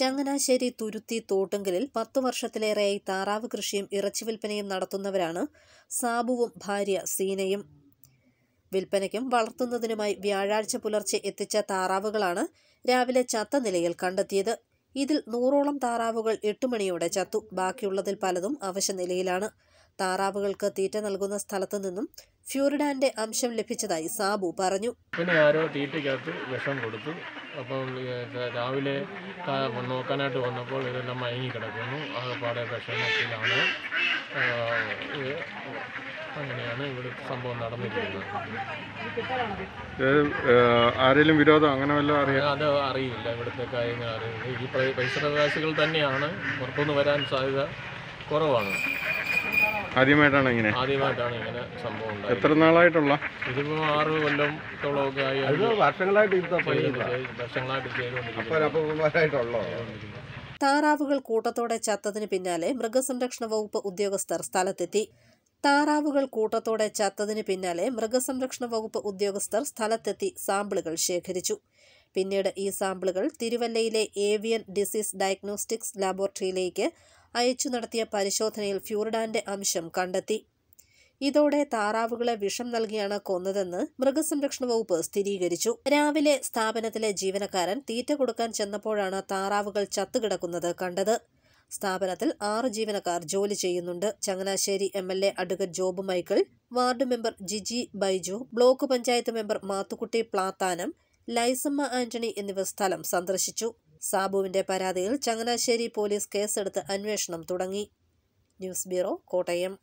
ചങ്ങനാശ്ശേരി തുരുത്തി തോട്ടുങ്കലിൽ പത്തു വർഷത്തിലേറെയായി താറാവ് കൃഷിയും ഇറച്ചി വിൽപ്പനയും നടത്തുന്നവരാണ് സാബുവും ഭാര്യ സീനയും വിൽപ്പനയ്ക്കും വളർത്തുന്നതിനുമായി വ്യാഴാഴ്ച പുലർച്ചെ എത്തിച്ച താറാവുകളാണ് രാവിലെ ചത്ത നിലയിൽ കണ്ടെത്തിയത് ഇതിൽ നൂറോളം താറാവുകൾ എട്ടുമണിയോടെ മണിയോടെ ചത്തു ബാക്കിയുള്ളതിൽ പലതും അവശനിലയിലാണ് താറാവുകൾക്ക് തീറ്റ നൽകുന്ന സ്ഥലത്തു നിന്നും ഫ്യൂറിഡാന്റെ അംശം ലഭിച്ചതായി സാബു പറഞ്ഞു പിന്നെ ആരോ തീറ്റയ്ക്കകത്ത് വിഷം കൊടുത്തു അപ്പോൾ രാവിലെ നോക്കാനായിട്ട് വന്നപ്പോൾ ഇതെല്ലാം മയങ്ങി കിടക്കുന്നു ആകെപ്പാടെ വിഷമത്തിലാണ് അങ്ങനെയാണ് ഇവിടെ സംഭവം നടന്നിരിക്കുന്നത് ആരെങ്കിലും വിരോധം അങ്ങനെ വല്ല അറിയാം അത് അറിയില്ല ഇവിടുത്തെ കാര്യങ്ങൾ അറിയില്ല ഈ പരിസരവാസികൾ തന്നെയാണ് പുറത്തുനിന്ന് വരാൻ സാധ്യത കുറവാണ് ആദ്യമായിട്ടാണ് ഇങ്ങനെ ഇങ്ങനെ സംഭവം എത്ര നാളായിട്ടുള്ള വർഷങ്ങളായിട്ട് വർഷങ്ങളായിട്ട് താറാവുകൾ കൂട്ടത്തോടെ ചത്തതിന് പിന്നാലെ മൃഗസംരക്ഷണ വകുപ്പ് ഉദ്യോഗസ്ഥർ സ്ഥലത്തെത്തി താറാവുകൾ കൂട്ടത്തോടെ ചത്തതിന് പിന്നാലെ മൃഗസംരക്ഷണ വകുപ്പ് ഉദ്യോഗസ്ഥർ സ്ഥലത്തെത്തി സാമ്പിളുകൾ ശേഖരിച്ചു പിന്നീട് ഈ സാമ്പിളുകൾ തിരുവല്ലയിലെ ഏവിയൻ ഡിസീസ് ഡയഗ്നോസ്റ്റിക്സ് ലാബോറട്ടറിയിലേക്ക് അയച്ചു നടത്തിയ പരിശോധനയിൽ ഫ്യൂറിഡാന്റെ അംശം കണ്ടെത്തി ഇതോടെ താറാവുകളെ വിഷം നൽകിയാണ് കൊന്നതെന്ന് മൃഗസംരക്ഷണ വകുപ്പ് സ്ഥിരീകരിച്ചു രാവിലെ സ്ഥാപനത്തിലെ ജീവനക്കാരൻ തീറ്റ കൊടുക്കാൻ ചെന്നപ്പോഴാണ് താറാവുകൾ ചത്തുകിടക്കുന്നത് കണ്ടത് സ്ഥാപനത്തിൽ ആറ് ജീവനക്കാർ ജോലി ചെയ്യുന്നുണ്ട് Changanassery M L A advocate Job Michael ward member Giji Baiju block panchayat member Mathukutty Plathanam Lysamma Antony എന്നിവർ സ്ഥലം സന്ദർശിച്ചു സാബുവിന്റെ പരാതിയിൽ ചങ്ങനാശ്ശേരി പോലീസ് കേസെടുത്ത് അന്വേഷണം തുടങ്ങി ന്യൂസ് ബ്യൂറോ കോട്ടയം